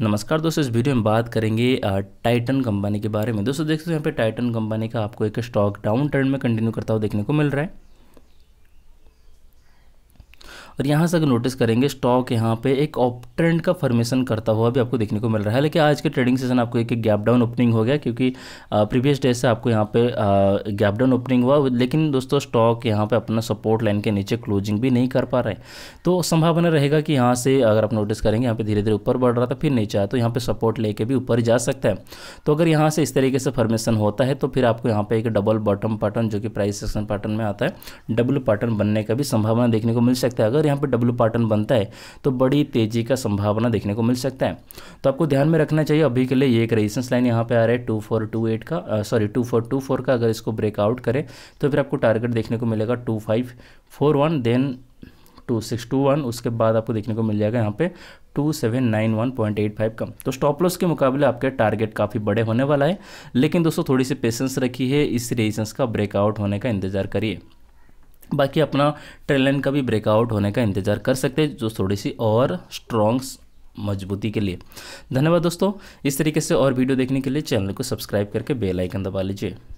नमस्कार दोस्तों इस वीडियो में बात करेंगे टाइटन कंपनी के बारे में दोस्तों देखते हो यहाँ पे टाइटन कंपनी का आपको एक स्टॉक डाउन ट्रेंड में कंटिन्यू करता हुआ देखने को मिल रहा है और यहाँ से अगर नोटिस करेंगे स्टॉक यहाँ पे एक ऑप ट्रेंड का फॉर्मेशन करता हुआ भी आपको देखने को मिल रहा है लेकिन आज के ट्रेडिंग सेशन आपको एक गैप डाउन ओपनिंग हो गया क्योंकि प्रीवियस डे से आपको यहाँ पे गैप डाउन ओपनिंग हुआ लेकिन दोस्तों स्टॉक यहाँ पे अपना सपोर्ट लाइन के नीचे क्लोजिंग भी नहीं कर पा रहे तो संभावना रहेगा कि यहाँ से अगर आप नोटिस करेंगे यहाँ पे धीरे धीरे ऊपर बढ़ रहा था फिर नीचे आया तो यहाँ पे सपोर्ट लेके भी ऊपर जा सकता है तो अगर यहाँ से इस तरीके से फॉर्मेशन होता है तो फिर आपको यहाँ पे एक डबल बॉटम पैटर्न जो कि प्राइस सेक्शन पैटर्न में आता है डबल पैटर्न बनने का भी संभावना देखने को मिल सकता है अगर यहाँ पर डब्लू पार्टन बनता है तो बड़ी तेजी का संभावना देखने को मिल सकता है तो आपको ध्यान में रखना चाहिए अभी के लिए एक रेजिस्टेंस लाइन यहाँ पे आ रहा है टू फोर टू एट का sorry two four two four का अगर इसको ब्रेकआउट करें तो फिर आपको टारगेट देखने को मिलेगा two five four one then two six two one उसके बाद आपको देखने को मिल जाएगा यहाँ पे two seven nine one point eight five का तो स्टॉप लॉस के मुकाबले आपके टारगेट काफ़ी बड़े होने वाला है लेकिन दोस्तों थोड़ी सी पेशेंस रखी है इस रेजिस्टेंस का ब्रेकआउट होने का इंतजार करिए बाकी अपना ट्रेल लाइन का भी ब्रेकआउट होने का इंतज़ार कर सकते हैं जो थोड़ी सी और स्ट्रॉन्ग मजबूती के लिए धन्यवाद दोस्तों इस तरीके से और वीडियो देखने के लिए चैनल को सब्सक्राइब करके बेल आइकन दबा लीजिए